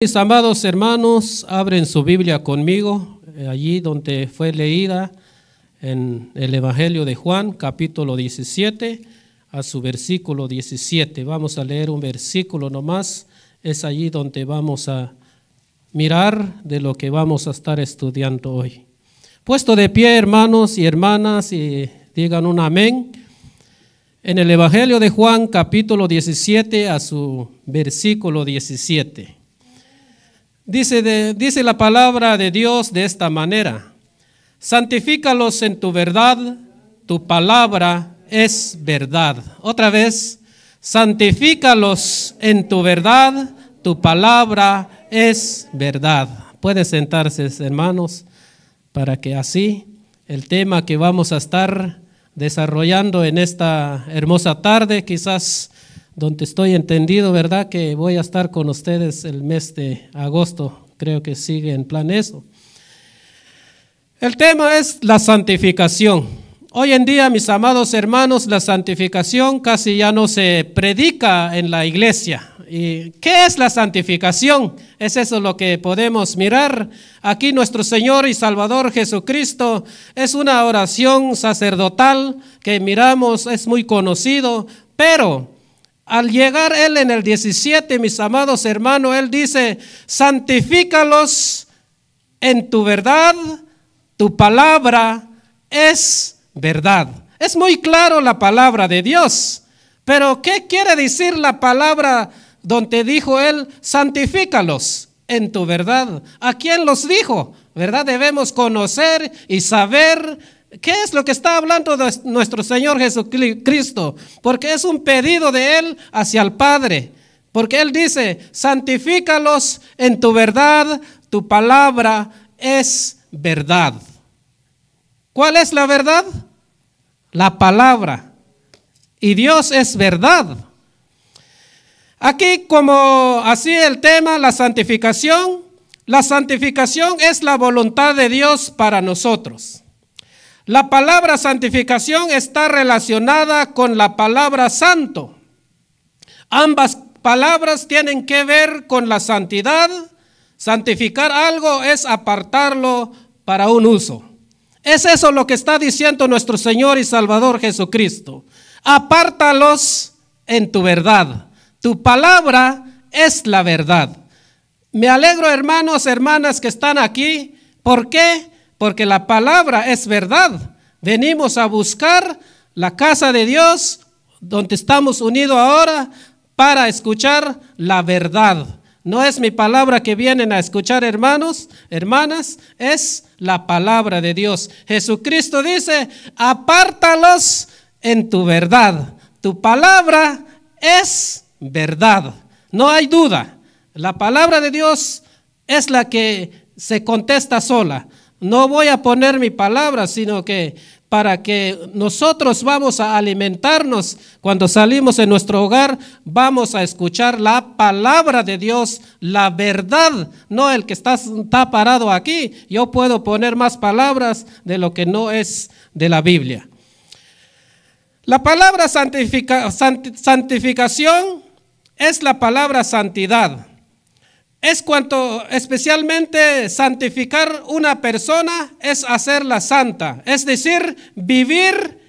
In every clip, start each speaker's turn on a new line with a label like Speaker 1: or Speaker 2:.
Speaker 1: Mis amados hermanos, abren su Biblia conmigo, eh, allí donde fue leída en el Evangelio de Juan, capítulo 17, a su versículo 17. Vamos a leer un versículo nomás, es allí donde vamos a mirar de lo que vamos a estar estudiando hoy. Puesto de pie, hermanos y hermanas, y digan un amén. En el Evangelio de Juan, capítulo 17, a su versículo 17. Dice, dice la palabra de Dios de esta manera. Santifícalos en tu verdad, tu palabra es verdad. Otra vez, santifícalos en tu verdad, tu palabra es verdad. puede sentarse, hermanos, para que así el tema que vamos a estar desarrollando en esta hermosa tarde, quizás donde estoy entendido, ¿verdad? Que voy a estar con ustedes el mes de agosto. Creo que sigue en plan eso. El tema es la santificación. Hoy en día, mis amados hermanos, la santificación casi ya no se predica en la iglesia. ¿Y qué es la santificación? Es eso lo que podemos mirar. Aquí nuestro Señor y Salvador Jesucristo es una oración sacerdotal que miramos, es muy conocido, pero al llegar él en el 17, mis amados hermanos, él dice, santifícalos en tu verdad, tu palabra es verdad. Es muy claro la palabra de Dios, pero ¿qué quiere decir la palabra donde dijo él, santifícalos en tu verdad? ¿A quién los dijo? ¿Verdad? Debemos conocer y saber ¿Qué es lo que está hablando nuestro Señor Jesucristo? Porque es un pedido de Él hacia el Padre. Porque Él dice, santifícalos en tu verdad, tu palabra es verdad. ¿Cuál es la verdad? La palabra. Y Dios es verdad. Aquí como así el tema, la santificación. La santificación es la voluntad de Dios para nosotros. La palabra santificación está relacionada con la palabra santo. Ambas palabras tienen que ver con la santidad. Santificar algo es apartarlo para un uso. Es eso lo que está diciendo nuestro Señor y Salvador Jesucristo. Apártalos en tu verdad. Tu palabra es la verdad. Me alegro, hermanos, hermanas que están aquí. ¿Por qué? porque la palabra es verdad. Venimos a buscar la casa de Dios, donde estamos unidos ahora, para escuchar la verdad. No es mi palabra que vienen a escuchar, hermanos, hermanas, es la palabra de Dios. Jesucristo dice, apártalos en tu verdad. Tu palabra es verdad. No hay duda. La palabra de Dios es la que se contesta sola. No voy a poner mi palabra, sino que para que nosotros vamos a alimentarnos cuando salimos de nuestro hogar, vamos a escuchar la palabra de Dios, la verdad, no el que está, parado aquí. Yo puedo poner más palabras de lo que no es de la Biblia. La palabra santifica, santificación es la palabra santidad. Es cuanto especialmente santificar una persona es hacerla santa, es decir, vivir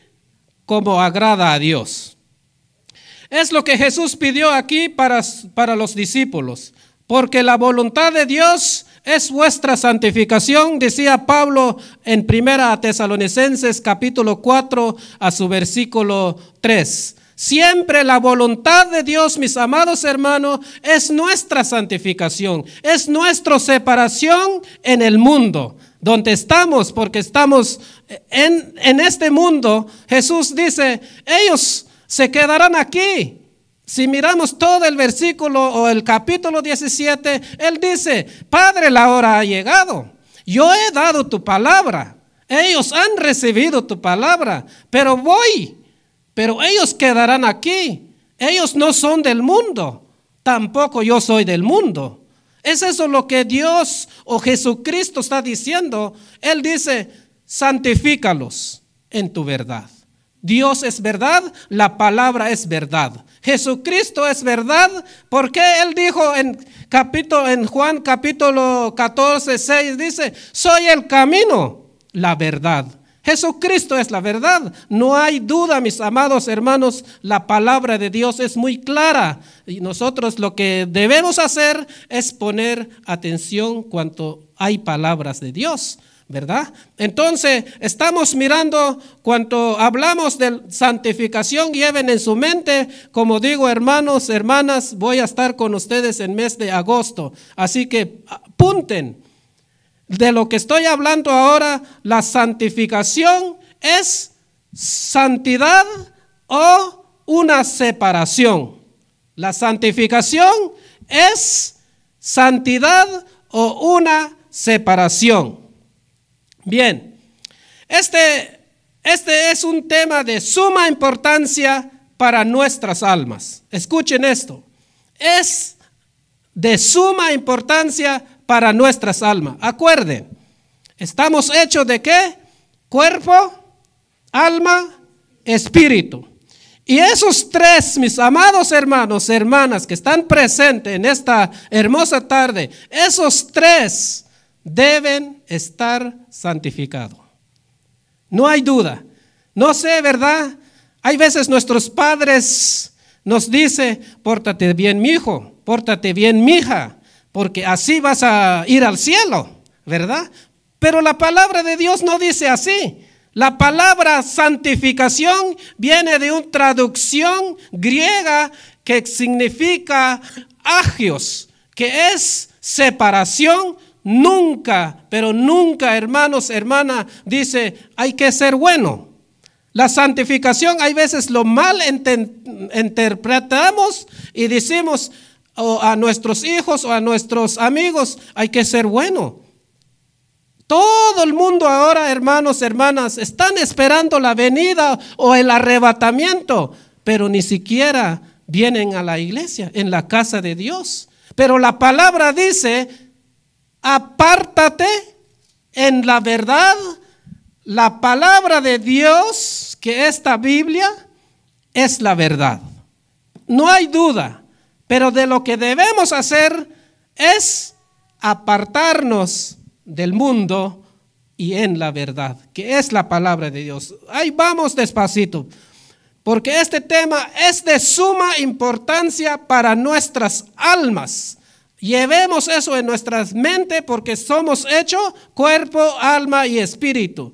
Speaker 1: como agrada a Dios. Es lo que Jesús pidió aquí para, para los discípulos, porque la voluntad de Dios es vuestra santificación, decía Pablo en Primera Tesalonicenses capítulo 4 a su versículo 3. Siempre la voluntad de Dios, mis amados hermanos, es nuestra santificación, es nuestra separación en el mundo donde estamos, porque estamos en, este mundo. Jesús dice, ellos se quedarán aquí. Si miramos todo el versículo o el capítulo 17, Él dice, Padre, la hora ha llegado. Yo he dado tu palabra. Ellos han recibido tu palabra, pero voy pero ellos quedarán aquí. Ellos no son del mundo, tampoco yo soy del mundo. Es eso lo que Dios o Jesucristo está diciendo. Él dice, santifícalos en tu verdad. Dios es verdad, la palabra es verdad. Jesucristo es verdad, porque Él dijo en, capítulo, en Juan capítulo 14, 6, dice, soy el camino, la verdad Jesucristo es la verdad. No hay duda, mis amados hermanos, la palabra de Dios es muy clara. Y nosotros lo que debemos hacer es poner atención cuanto hay palabras de Dios. ¿verdad? Entonces, estamos mirando cuanto hablamos de santificación, lleven en su mente, como digo, hermanos, hermanas, voy a estar con ustedes en mes de agosto. Así que apunten de lo que estoy hablando ahora, la santificación es santidad o una separación. La santificación es santidad o una separación. Bien, este, este es un tema de suma importancia para nuestras almas. Escuchen esto. Es de suma importancia para nuestras almas. Acuerden, estamos hechos de qué? Cuerpo, alma, espíritu. Y esos tres, mis amados hermanos, hermanas que están presentes en esta hermosa tarde, esos tres deben estar santificados. No hay duda. No sé, ¿verdad? Hay veces nuestros padres nos dicen, pórtate bien, mi hijo, pórtate bien, mi hija porque así vas a ir al cielo, ¿verdad? Pero la palabra de Dios no dice así. La palabra santificación viene de una traducción griega que significa agios, que es separación. Nunca, pero nunca, hermanos, hermana, dice, hay que ser bueno. La santificación, hay veces lo mal interpretamos y decimos, o a nuestros hijos o a nuestros amigos, hay que ser bueno. Todo el mundo ahora, hermanos, hermanas, están esperando la venida o el arrebatamiento, pero ni siquiera vienen a la iglesia, en la casa de Dios. Pero la palabra dice, apártate en la verdad, la palabra de Dios, que esta Biblia es la verdad. No hay duda. Pero de lo que debemos hacer es apartarnos del mundo y en la verdad, que es la palabra de Dios. Ahí vamos despacito, porque este tema es de suma importancia para nuestras almas. Llevemos eso en nuestras mentes porque somos hecho cuerpo, alma y espíritu.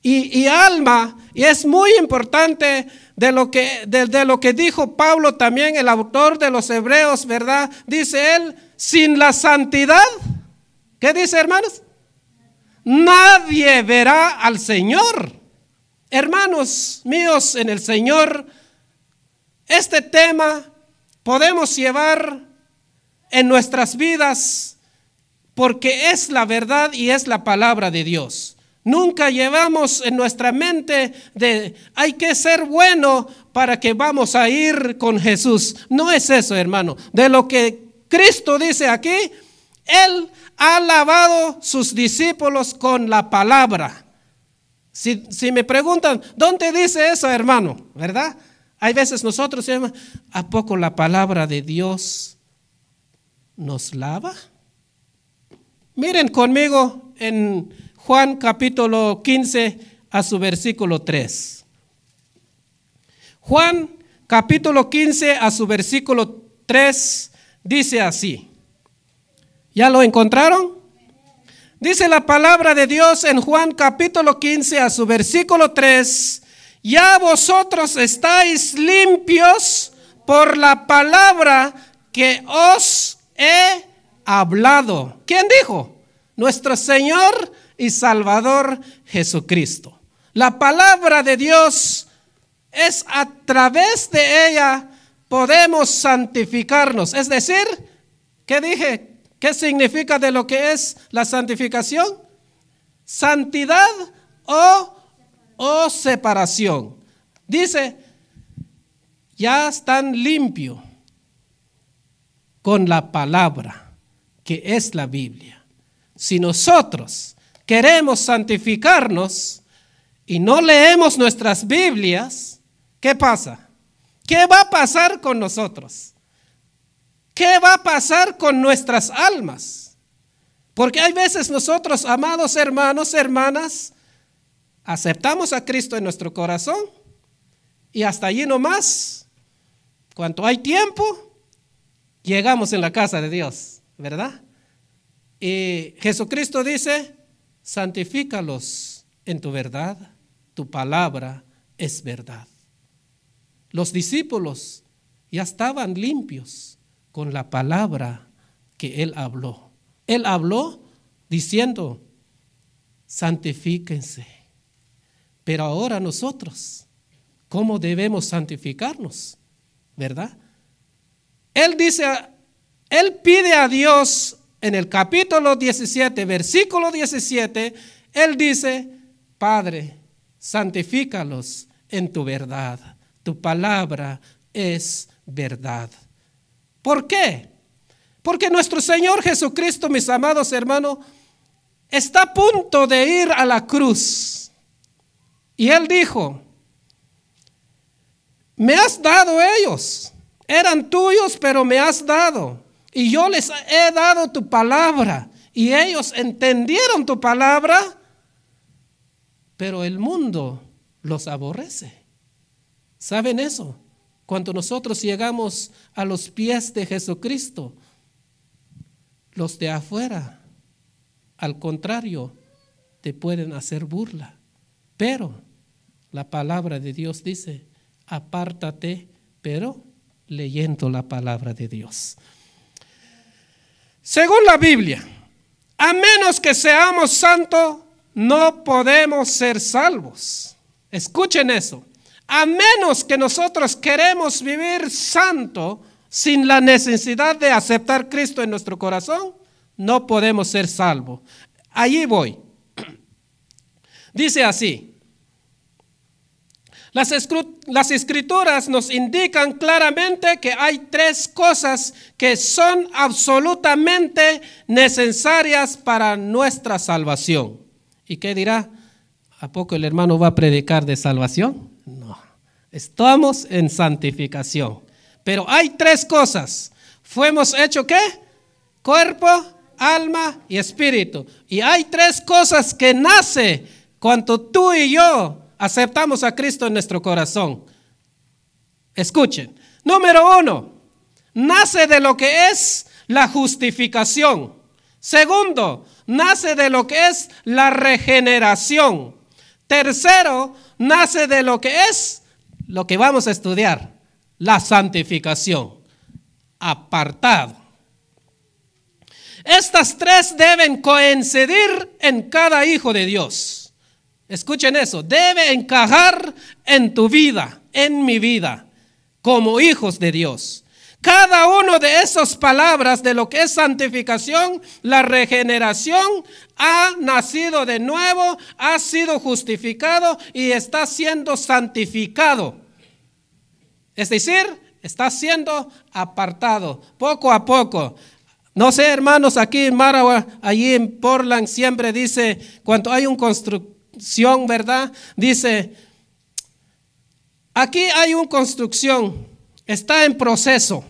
Speaker 1: Y, y alma, y es muy importante de lo, que, de, lo que dijo Pablo también, el autor de los Hebreos, ¿verdad? Dice él, sin la santidad, ¿qué dice hermanos? Nadie verá al Señor. Hermanos míos en el Señor, este tema podemos llevar en nuestras vidas porque es la verdad y es la palabra de Dios. Nunca llevamos en nuestra mente de hay que ser bueno para que vamos a ir con Jesús. No es eso, hermano. De lo que Cristo dice aquí, Él ha lavado sus discípulos con la palabra. Si, si me preguntan, ¿dónde dice eso, hermano? ¿Verdad? Hay veces nosotros, ¿a poco la palabra de Dios nos lava? Miren conmigo en Juan capítulo 15 a su versículo 3. Juan capítulo 15 a su versículo 3 dice así. ¿Ya lo encontraron? Dice la palabra de Dios en Juan capítulo 15 a su versículo 3. Ya vosotros estáis limpios por la palabra que os he hablado. ¿Quién dijo? Nuestro Señor y Salvador Jesucristo. La palabra de Dios es a través de ella podemos santificarnos. Es decir, ¿qué dije? ¿Qué significa de lo que es la santificación? Santidad o, o separación. Dice, ya están limpio. con la palabra que es la Biblia. Si nosotros queremos santificarnos y no leemos nuestras Biblias, ¿qué pasa? ¿Qué va a pasar con nosotros? ¿Qué va a pasar con nuestras almas? Porque hay veces nosotros, amados hermanos, hermanas, aceptamos a Cristo en nuestro corazón y hasta allí nomás, cuanto hay tiempo, llegamos en la casa de Dios, ¿verdad? Y Jesucristo dice, santifícalos en tu verdad, tu palabra es verdad. Los discípulos ya estaban limpios con la palabra que Él habló. Él habló diciendo, santifíquense. Pero ahora nosotros, ¿cómo debemos santificarnos? ¿Verdad? Él dice, Él pide a Dios en el capítulo 17, versículo 17, Él dice, Padre, santifícalos en tu verdad. Tu palabra es verdad. ¿Por qué? Porque nuestro Señor Jesucristo, mis amados hermanos, está a punto de ir a la cruz. Y Él dijo, me has dado ellos, eran tuyos, pero me has dado y yo les he dado tu palabra y ellos entendieron tu palabra, pero el mundo los aborrece. ¿Saben eso? Cuando nosotros llegamos a los pies de Jesucristo, los de afuera, al contrario, te pueden hacer burla. Pero la palabra de Dios dice, apártate, pero leyendo la palabra de Dios. Según la Biblia, a menos que seamos santos, no podemos ser salvos. Escuchen eso. A menos que nosotros queremos vivir santo sin la necesidad de aceptar Cristo en nuestro corazón, no podemos ser salvos. Allí voy. Dice así, las, escrituras nos indican claramente que hay tres cosas que son absolutamente necesarias para nuestra salvación. ¿Y qué dirá? ¿A poco el hermano va a predicar de salvación? No. Estamos en santificación. Pero hay tres cosas. Fuimos hecho qué? Cuerpo, alma y espíritu. Y hay tres cosas que nace cuando tú y yo aceptamos a Cristo en nuestro corazón. Escuchen. Número uno, nace de lo que es la justificación. Segundo, nace de lo que es la regeneración. Tercero, nace de lo que es lo que vamos a estudiar, la santificación, apartado. Estas tres deben coincidir en cada hijo de Dios. Escuchen eso, debe encajar en tu vida, en mi vida, como hijos de Dios. Cada uno de esas palabras de lo que es santificación, la regeneración, ha nacido de nuevo, ha sido justificado y está siendo santificado. Es decir, está siendo apartado poco a poco. No sé, hermanos, aquí en Marawa, allí en Portland, siempre dice, cuando hay un constructor, ¿verdad? Dice, aquí hay una construcción, está en proceso,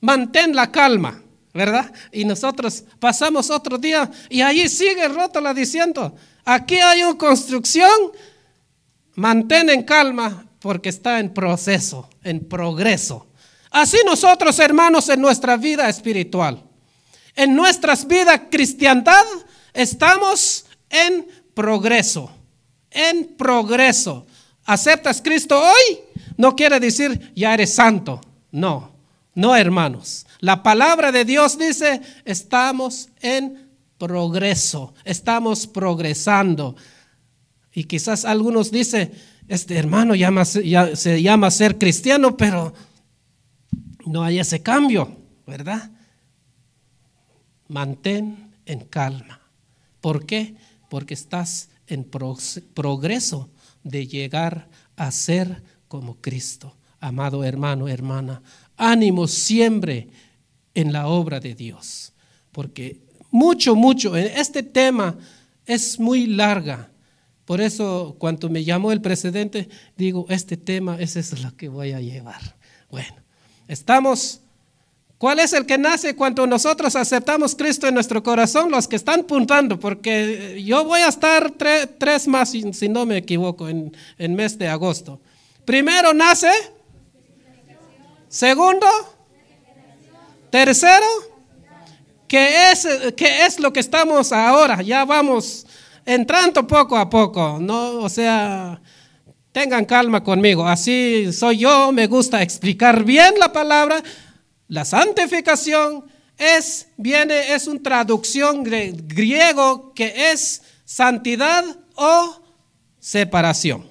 Speaker 1: mantén la calma, ¿verdad? Y nosotros pasamos otro día y allí sigue la diciendo, aquí hay una construcción, mantén en calma porque está en proceso, en progreso. Así nosotros, hermanos, en nuestra vida espiritual, en nuestras vidas cristiandad, estamos en progreso, en progreso. ¿Aceptas Cristo hoy? No quiere decir ya eres santo. No, no hermanos. La palabra de Dios dice, estamos en progreso, estamos progresando. Y quizás algunos dicen, este hermano se llama ser cristiano, pero no hay ese cambio, ¿verdad? Mantén en calma. ¿Por qué? porque estás en progreso de llegar a ser como Cristo. Amado hermano, hermana, ánimo siempre en la obra de Dios, porque mucho, mucho, eh, este tema es muy larga. Por eso, cuando me llamó el presidente, digo, este tema, ese es lo que voy a llevar. Bueno, estamos ¿Cuál es el que nace cuando nosotros aceptamos Cristo en nuestro corazón? Los que están puntando, porque yo voy a estar tres más, si, no me equivoco, en el mes de agosto. Primero nace, segundo, tercero, que es, que es lo que estamos ahora. Ya vamos entrando poco a poco, ¿no? O sea, tengan calma conmigo. Así soy yo, me gusta explicar bien la palabra la santificación es, viene, es una traducción griego que es santidad o separación.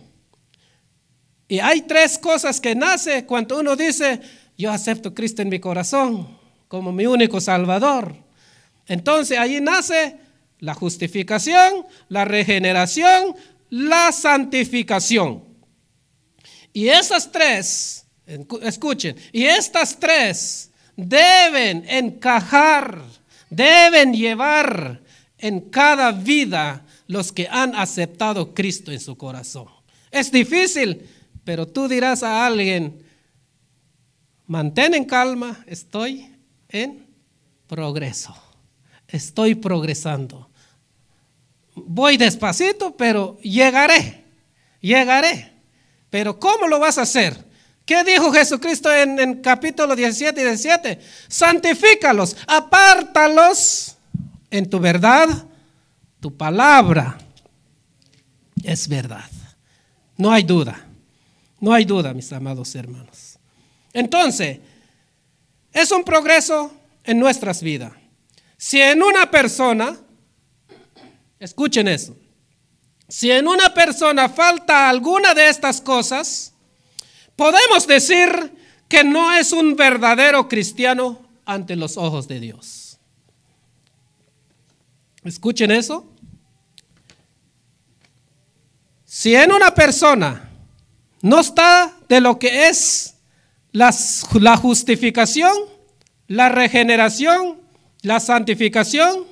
Speaker 1: Y hay tres cosas que nace cuando uno dice, yo acepto a Cristo en mi corazón como mi único salvador. Entonces ahí nace la justificación, la regeneración, la santificación. Y esas tres Escuchen, y estas tres deben encajar, deben llevar en cada vida los que han aceptado Cristo en su corazón. Es difícil, pero tú dirás a alguien, mantén en calma, estoy en progreso, estoy progresando. Voy despacito, pero llegaré, llegaré. Pero ¿cómo lo vas a hacer? ¿Qué dijo Jesucristo en, en capítulo 17 y 17? Santifícalos, apártalos en tu verdad, tu palabra es verdad. No hay duda, no hay duda, mis amados hermanos. Entonces, es un progreso en nuestras vidas. Si en una persona, escuchen eso, si en una persona falta alguna de estas cosas, podemos decir que no es un verdadero cristiano ante los ojos de Dios. Escuchen eso. Si en una persona no está de lo que es la, justificación, la regeneración, la santificación,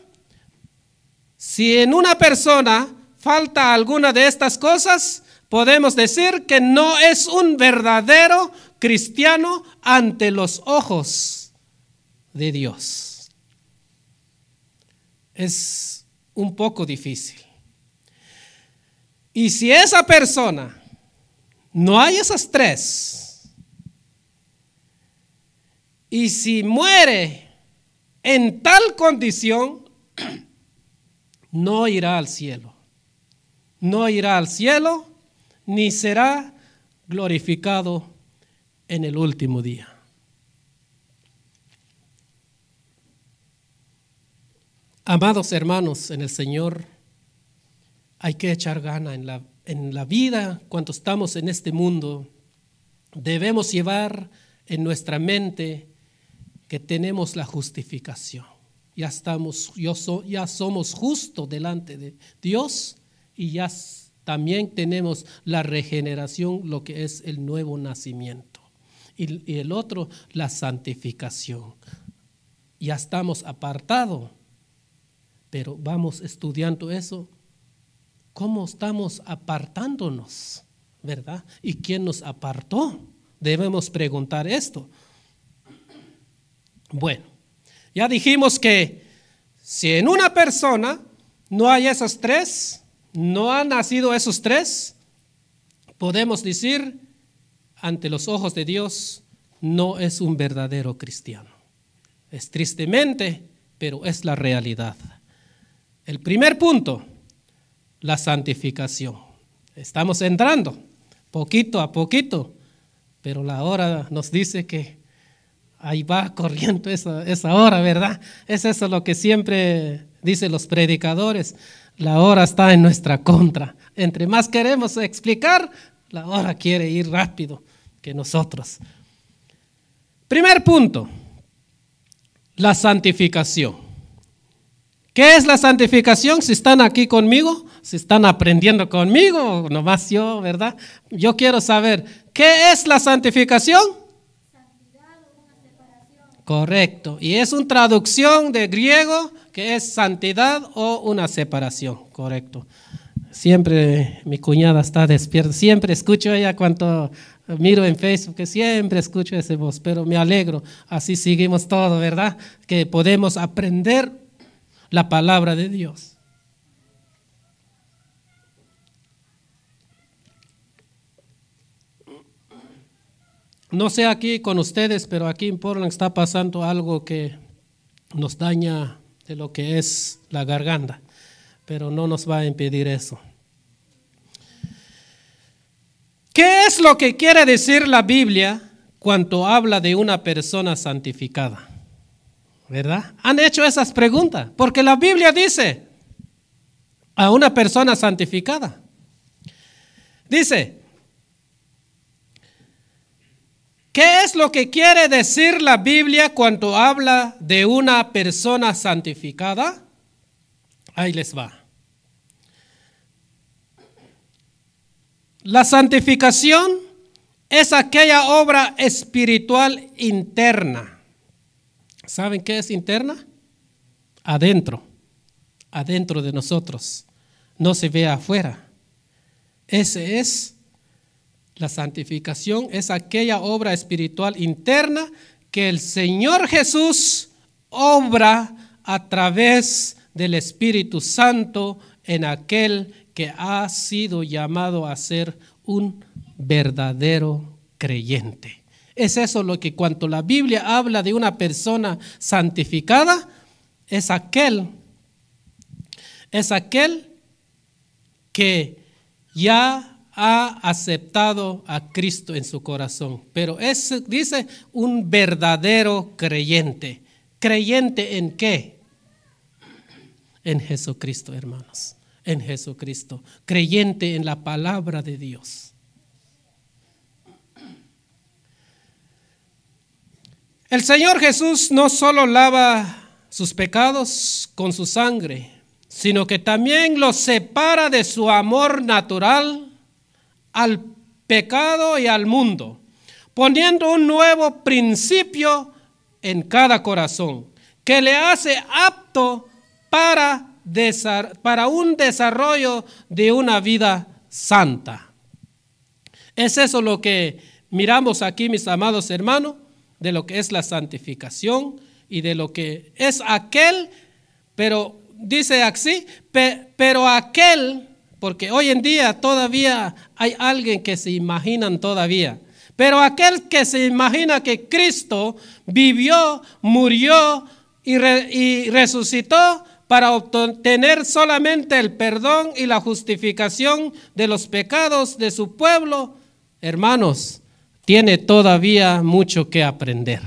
Speaker 1: si en una persona falta alguna de estas cosas, podemos decir que no es un verdadero cristiano ante los ojos de Dios. Es un poco difícil. Y si esa persona no hay esas tres, y si muere en tal condición, no irá al cielo. No irá al cielo ni será glorificado en el último día. Amados hermanos en el Señor, hay que echar gana en la, en la vida cuando estamos en este mundo. Debemos llevar en nuestra mente que tenemos la justificación. Ya estamos, yo ya somos justos delante de Dios y ya también tenemos la regeneración, lo que es el nuevo nacimiento. Y, el otro, la santificación. Ya estamos apartados, pero vamos estudiando eso. ¿Cómo estamos apartándonos? ¿Verdad? ¿Y quién nos apartó? Debemos preguntar esto. Bueno, ya dijimos que si en una persona no hay esas tres, no han nacido esos tres, podemos decir, ante los ojos de Dios, no es un verdadero cristiano. Es tristemente, pero es la realidad. El primer punto, la santificación. Estamos entrando poquito a poquito, pero la hora nos dice que ahí va corriendo esa, hora, ¿verdad? Es eso lo que siempre dicen los predicadores la hora está en nuestra contra. Entre más queremos explicar, la hora quiere ir rápido que nosotros. Primer punto, la santificación. ¿Qué es la santificación? Si están aquí conmigo, si están aprendiendo conmigo, nomás yo, ¿verdad? Yo quiero saber, ¿qué es la santificación? Santidad, una separación. Correcto. Y es una traducción de griego que es santidad o una separación, correcto. Siempre mi cuñada está despierta, siempre escucho ella cuando miro en Facebook, que siempre escucho ese voz, pero me alegro, así seguimos todo, ¿verdad? Que podemos aprender la palabra de Dios. No sé aquí con ustedes, pero aquí en Portland está pasando algo que nos daña de lo que es la garganta, pero no nos va a impedir eso. ¿Qué es lo que quiere decir la Biblia cuando habla de una persona santificada? ¿Verdad? Han hecho esas preguntas, porque la Biblia dice a una persona santificada. Dice, ¿Qué es lo que quiere decir la Biblia cuando habla de una persona santificada? Ahí les va. La santificación es aquella obra espiritual interna. ¿Saben qué es interna? Adentro, adentro de nosotros. No se ve afuera. Ese es la santificación es aquella obra espiritual interna que el Señor Jesús obra a través del Espíritu Santo en aquel que ha sido llamado a ser un verdadero creyente. Es eso lo que cuando la Biblia habla de una persona santificada, es aquel, es aquel que ya ha aceptado a Cristo en su corazón, pero es, dice, un verdadero creyente. ¿Creyente en qué? En Jesucristo, hermanos, en Jesucristo. Creyente en la palabra de Dios. El Señor Jesús no solo lava sus pecados con su sangre, sino que también los separa de su amor natural al pecado y al mundo, poniendo un nuevo principio en cada corazón, que le hace apto para, para un desarrollo de una vida santa. Es eso lo que miramos aquí, mis amados hermanos, de lo que es la santificación y de lo que es aquel, pero dice así, pero aquel porque hoy en día todavía hay alguien que se imaginan todavía. Pero aquel que se imagina que Cristo vivió, murió y, y resucitó para obtener solamente el perdón y la justificación de los pecados de su pueblo, hermanos, tiene todavía mucho que aprender.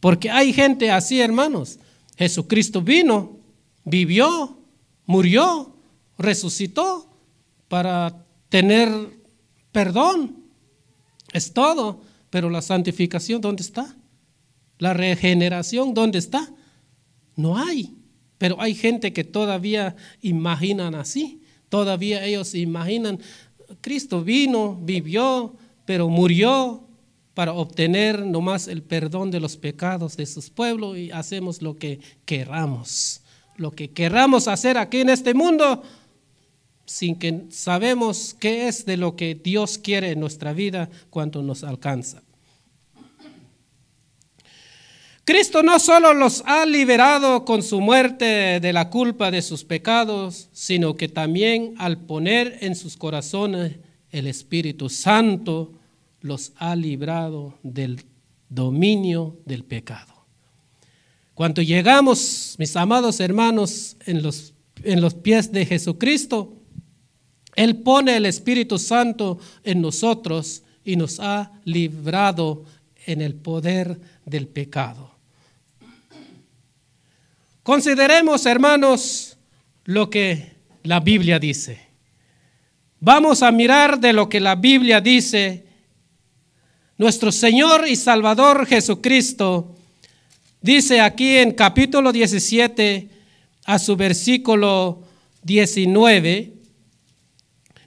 Speaker 1: Porque hay gente así, hermanos. Jesucristo vino, vivió, murió, resucitó, para tener perdón. Es todo. Pero la santificación, ¿dónde está? La regeneración, ¿dónde está? No hay. Pero hay gente que todavía imaginan así. Todavía ellos imaginan, Cristo vino, vivió, pero murió para obtener nomás el perdón de los pecados de sus pueblos y hacemos lo que queramos. Lo que queramos hacer aquí en este mundo, sin que sabemos qué es de lo que Dios quiere en nuestra vida cuanto nos alcanza. Cristo no solo los ha liberado con su muerte de la culpa de sus pecados, sino que también al poner en sus corazones el Espíritu Santo, los ha librado del dominio del pecado. Cuando llegamos, mis amados hermanos, en los, en los pies de Jesucristo, él pone el Espíritu Santo en nosotros y nos ha librado en el poder del pecado. Consideremos, hermanos, lo que la Biblia dice. Vamos a mirar de lo que la Biblia dice. Nuestro Señor y Salvador Jesucristo dice aquí en capítulo 17 a su versículo 19,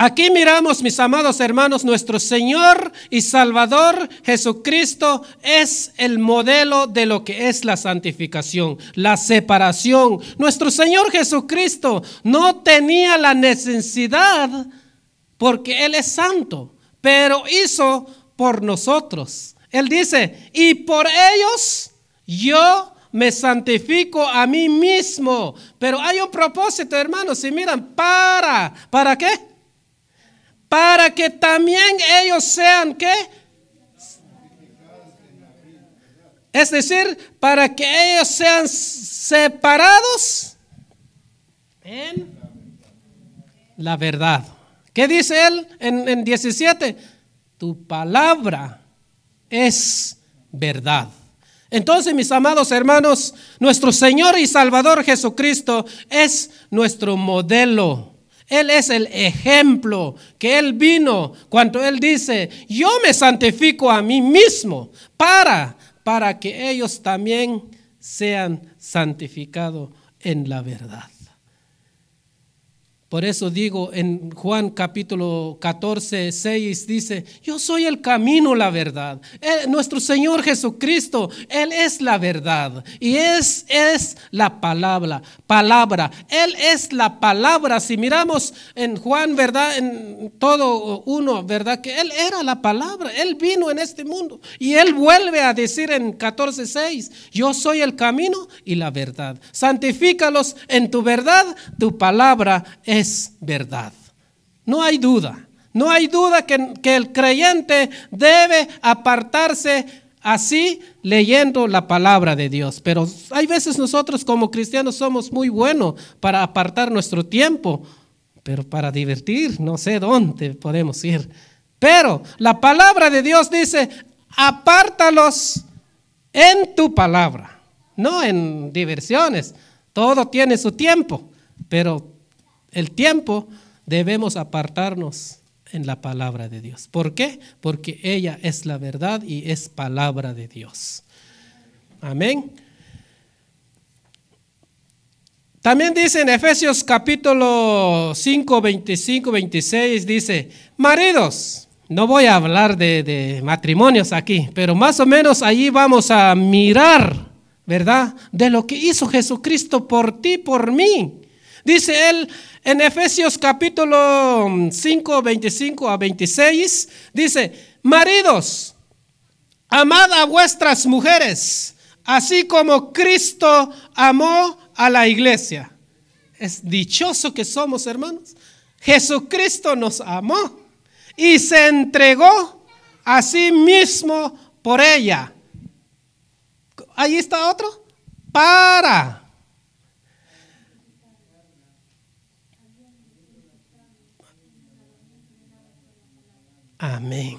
Speaker 1: Aquí miramos, mis amados hermanos, nuestro Señor y Salvador Jesucristo es el modelo de lo que es la santificación, la separación. Nuestro Señor Jesucristo no tenía la necesidad porque Él es santo, pero hizo por nosotros. Él dice, y por ellos yo me santifico a mí mismo. Pero hay un propósito, hermanos, y miran, para, ¿para qué? para que también ellos sean qué? Es decir, para que ellos sean separados en la verdad. ¿Qué dice él en, en 17? Tu palabra es verdad. Entonces, mis amados hermanos, nuestro Señor y Salvador Jesucristo es nuestro modelo él es el ejemplo que Él vino cuando Él dice, yo me santifico a mí mismo para, para que ellos también sean santificados en la verdad. Por eso digo en Juan capítulo 14, 6, dice, yo soy el camino, la verdad. nuestro Señor Jesucristo, Él es la verdad. Y es, es la palabra, palabra. Él es la palabra. Si miramos en Juan, ¿verdad? En todo uno, ¿verdad? Que Él era la palabra. Él vino en este mundo. Y Él vuelve a decir en 14, 6, yo soy el camino y la verdad. Santifícalos en tu verdad, tu palabra es verdad. No hay duda. No hay duda que, el creyente debe apartarse así leyendo la palabra de Dios. Pero hay veces nosotros como cristianos somos muy buenos para apartar nuestro tiempo, pero para divertir no sé dónde podemos ir. Pero la palabra de Dios dice, apártalos en tu palabra, no en diversiones. Todo tiene su tiempo, pero el tiempo, debemos apartarnos en la palabra de Dios. ¿Por qué? Porque ella es la verdad y es palabra de Dios. Amén. También dice en Efesios capítulo 5, 25, 26, dice, maridos, no voy a hablar de, de matrimonios aquí, pero más o menos allí vamos a mirar, ¿verdad? De lo que hizo Jesucristo por ti, por mí. Dice él en Efesios capítulo 5, 25 a 26, dice, maridos, amad a vuestras mujeres, así como Cristo amó a la iglesia. Es dichoso que somos, hermanos. Jesucristo nos amó y se entregó a sí mismo por ella. Ahí está otro. Para Amén.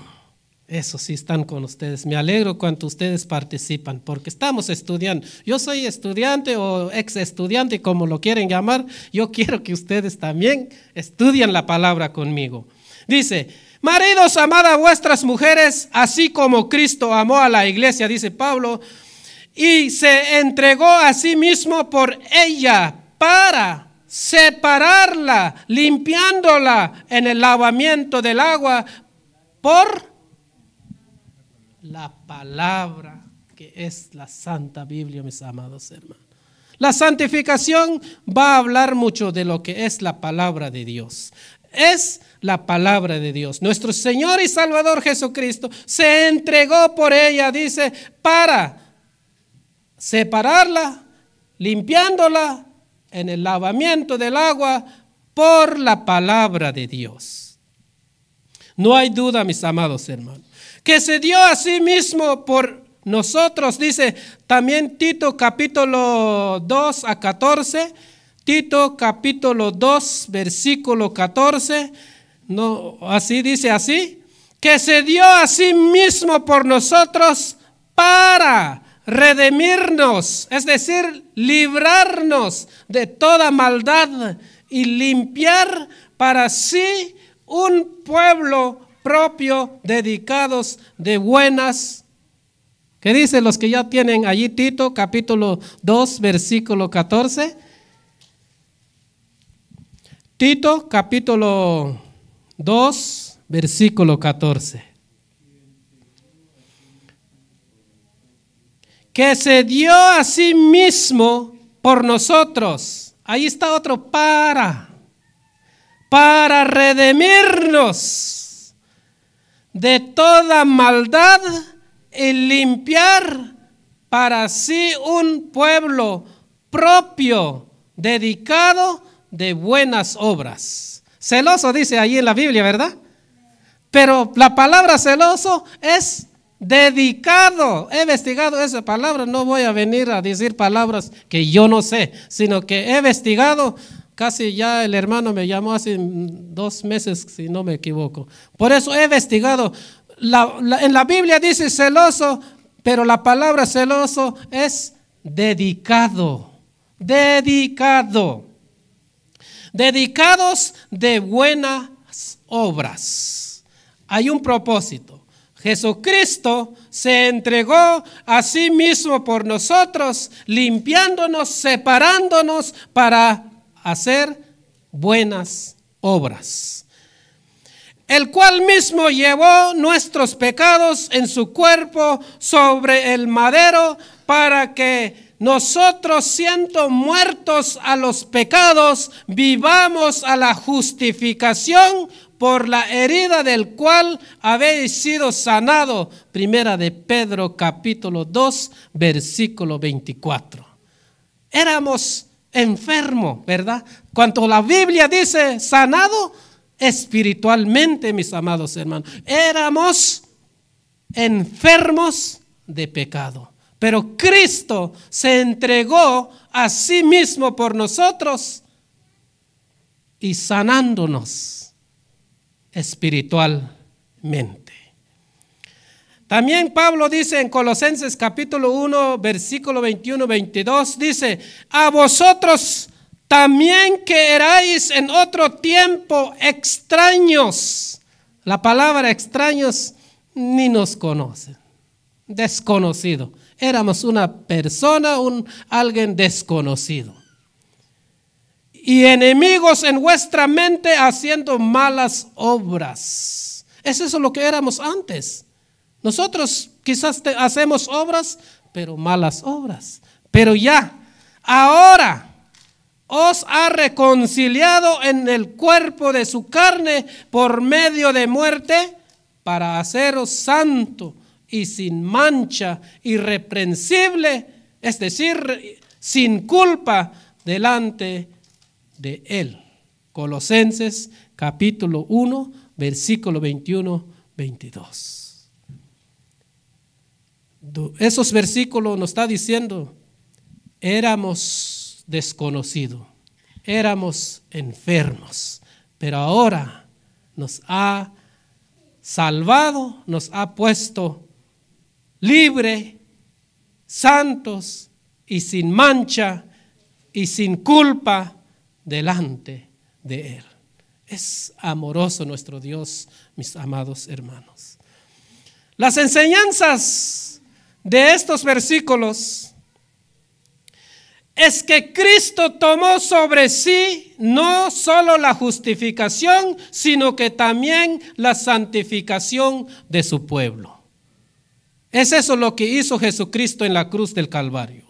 Speaker 1: Eso sí están con ustedes. Me alegro cuando ustedes participan, porque estamos estudiando. Yo soy estudiante o ex estudiante, como lo quieren llamar. Yo quiero que ustedes también estudien la palabra conmigo. Dice, maridos, amad a vuestras mujeres, así como Cristo amó a la iglesia, dice Pablo, y se entregó a sí mismo por ella para separarla, limpiándola en el lavamiento del agua por la palabra que es la Santa Biblia, mis amados hermanos. La santificación va a hablar mucho de lo que es la palabra de Dios. Es la palabra de Dios. Nuestro Señor y Salvador Jesucristo se entregó por ella, dice, para separarla, limpiándola en el lavamiento del agua por la palabra de Dios. No hay duda, mis amados hermanos, que se dio a sí mismo por nosotros, dice también Tito capítulo 2 a 14, Tito capítulo 2 versículo 14, no, así dice así, que se dio a sí mismo por nosotros para redimirnos, es decir, librarnos de toda maldad y limpiar para sí un pueblo propio dedicados de buenas. ¿Qué dicen los que ya tienen allí Tito capítulo 2 versículo 14? Tito capítulo 2 versículo 14. Que se dio a sí mismo por nosotros. Ahí está otro para para redimirnos de toda maldad y limpiar para sí un pueblo propio, dedicado de buenas obras. Celoso dice ahí en la Biblia, ¿verdad? Pero la palabra celoso es dedicado. He investigado esa palabra, no voy a venir a decir palabras que yo no sé, sino que he investigado Casi ya el hermano me llamó hace dos meses, si no me equivoco. Por eso he investigado. en la Biblia dice celoso, pero la palabra celoso es dedicado. Dedicado. Dedicados de buenas obras. Hay un propósito. Jesucristo se entregó a sí mismo por nosotros, limpiándonos, separándonos para hacer buenas obras, el cual mismo llevó nuestros pecados en su cuerpo sobre el madero para que nosotros siendo muertos a los pecados, vivamos a la justificación por la herida del cual habéis sido sanado. Primera de Pedro capítulo 2, versículo 24. Éramos enfermo, ¿verdad? Cuando la Biblia dice sanado espiritualmente, mis amados hermanos, éramos enfermos de pecado. Pero Cristo se entregó a sí mismo por nosotros y sanándonos espiritualmente. También Pablo dice en Colosenses capítulo 1, versículo 21, 22, dice, a vosotros también que erais en otro tiempo extraños. La palabra extraños ni nos conoce. desconocido. Éramos una persona, un, alguien desconocido. Y enemigos en vuestra mente haciendo malas obras. Es eso lo que éramos antes. Nosotros quizás hacemos obras, pero malas obras. Pero ya, ahora os ha reconciliado en el cuerpo de su carne por medio de muerte para haceros santo y sin mancha, irreprensible, es decir, sin culpa delante de él. Colosenses capítulo 1, versículo 21, 22 esos versículos nos está diciendo, éramos desconocidos, éramos enfermos, pero ahora nos ha salvado, nos ha puesto libre, santos y sin mancha y sin culpa delante de Él. Es amoroso nuestro Dios, mis amados hermanos. Las enseñanzas de estos versículos es que Cristo tomó sobre sí no solo la justificación, sino que también la santificación de su pueblo. Es eso lo que hizo Jesucristo en la cruz del Calvario.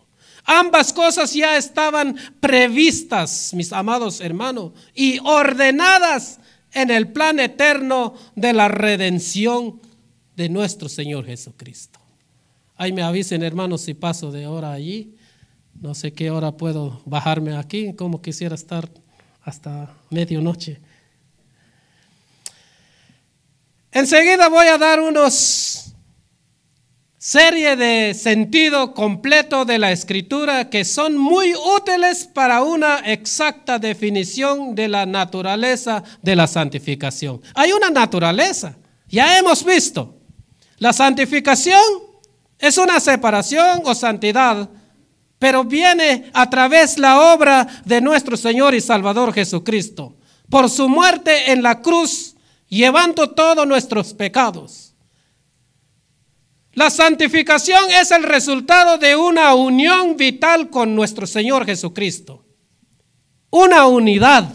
Speaker 1: Ambas cosas ya estaban previstas, mis amados hermanos, y ordenadas en el plan eterno de la redención de nuestro Señor Jesucristo. Ahí me avisen, hermanos, si paso de hora allí. No sé qué hora puedo bajarme aquí, como quisiera estar hasta medianoche. Enseguida voy a dar unos serie de sentido completo de la escritura que son muy útiles para una exacta definición de la naturaleza de la santificación. Hay una naturaleza, ya hemos visto. La santificación es una separación o santidad, pero viene a través la obra de nuestro Señor y Salvador Jesucristo, por su muerte en la cruz, llevando todos nuestros pecados. La santificación es el resultado de una unión vital con nuestro Señor Jesucristo, una unidad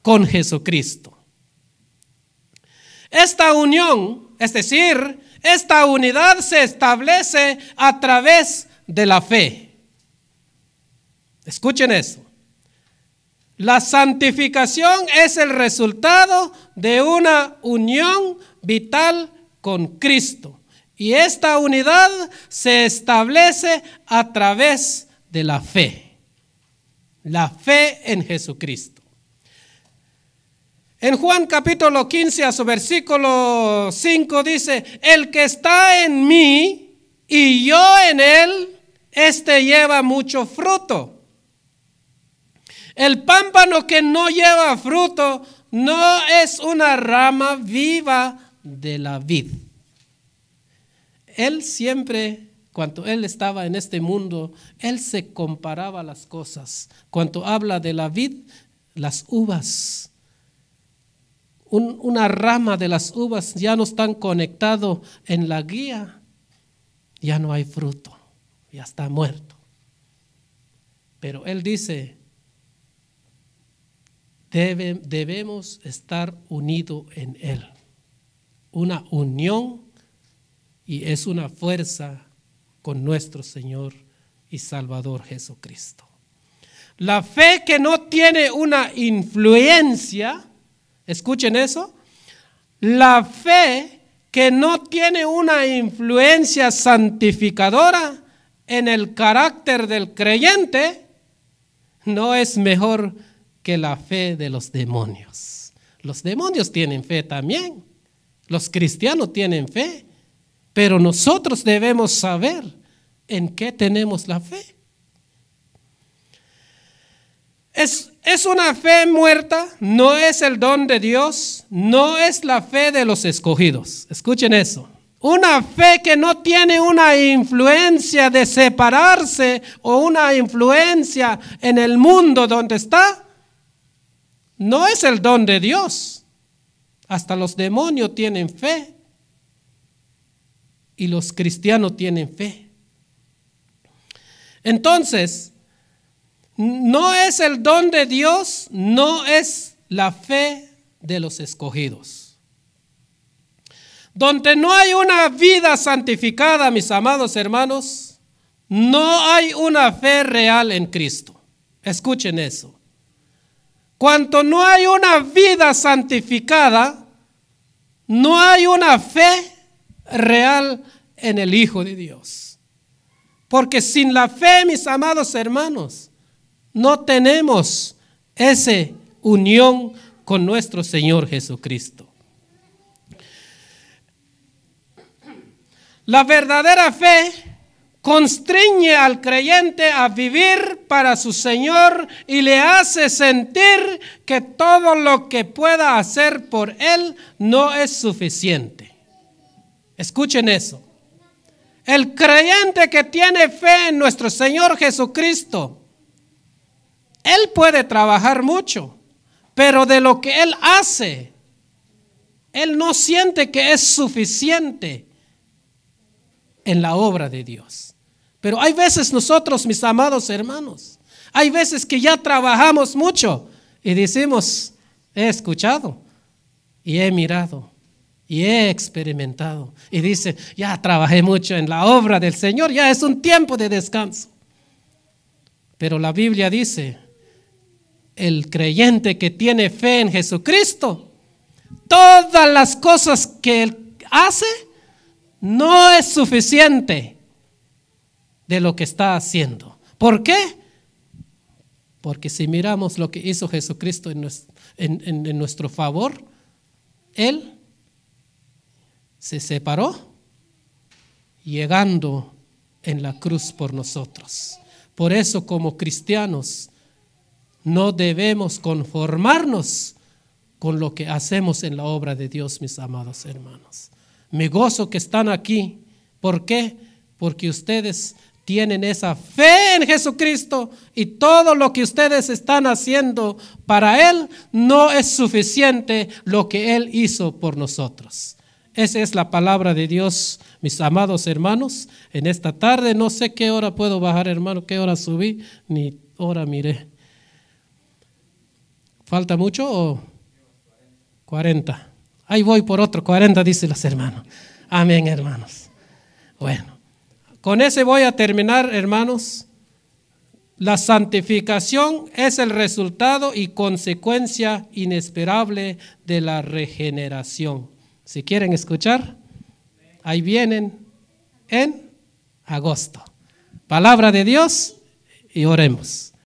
Speaker 1: con Jesucristo. Esta unión, es decir, esta unidad se establece a través de la fe. Escuchen eso. La santificación es el resultado de una unión vital con Cristo. Y esta unidad se establece a través de la fe. La fe en Jesucristo. En Juan capítulo 15 a su versículo 5 dice, el que está en mí y yo en él, este lleva mucho fruto. El pámpano que no lleva fruto no es una rama viva de la vid. Él siempre, cuando él estaba en este mundo, él se comparaba las cosas. Cuando habla de la vid, las uvas una rama de las uvas ya no están conectado en la guía, ya no hay fruto, ya está muerto. Pero él dice, debemos estar unidos en él. Una unión y es una fuerza con nuestro Señor y Salvador Jesucristo. La fe que no tiene una influencia Escuchen eso. La fe que no tiene una influencia santificadora en el carácter del creyente no es mejor que la fe de los demonios. Los demonios tienen fe también. Los cristianos tienen fe. Pero nosotros debemos saber en qué tenemos la fe. Es, una fe muerta, no es el don de Dios, no es la fe de los escogidos. Escuchen eso. Una fe que no tiene una influencia de separarse o una influencia en el mundo donde está, no es el don de Dios. Hasta los demonios tienen fe y los cristianos tienen fe. Entonces, no es el don de Dios, no es la fe de los escogidos. Donde no hay una vida santificada, mis amados hermanos, no hay una fe real en Cristo. Escuchen eso. Cuanto no hay una vida santificada, no hay una fe real en el Hijo de Dios. Porque sin la fe, mis amados hermanos, no tenemos esa unión con nuestro Señor Jesucristo. La verdadera fe constriñe al creyente a vivir para su Señor y le hace sentir que todo lo que pueda hacer por Él no es suficiente. Escuchen eso. El creyente que tiene fe en nuestro Señor Jesucristo él puede trabajar mucho, pero de lo que Él hace, Él no siente que es suficiente en la obra de Dios. Pero hay veces nosotros, mis amados hermanos, hay veces que ya trabajamos mucho y decimos, he escuchado y he mirado y he experimentado. Y dice, ya trabajé mucho en la obra del Señor, ya es un tiempo de descanso. Pero la Biblia dice, el creyente que tiene fe en Jesucristo, todas las cosas que él hace no es suficiente de lo que está haciendo. ¿Por qué? Porque si miramos lo que hizo Jesucristo en nuestro, nuestro favor, Él se separó llegando en la cruz por nosotros. Por eso como cristianos, no debemos conformarnos con lo que hacemos en la obra de Dios, mis amados hermanos. Me gozo que están aquí. ¿Por qué? Porque ustedes tienen esa fe en Jesucristo y todo lo que ustedes están haciendo para Él no es suficiente lo que Él hizo por nosotros. Esa es la palabra de Dios, mis amados hermanos. En esta tarde, no sé qué hora puedo bajar, hermano, qué hora subí, ni hora miré. ¿Falta mucho o? 40. Ahí voy por otro 40, dice los hermanos. Amén, hermanos. Bueno, con ese voy a terminar, hermanos. La santificación es el resultado y consecuencia inesperable de la regeneración. Si quieren escuchar, ahí vienen en agosto. Palabra de Dios y oremos.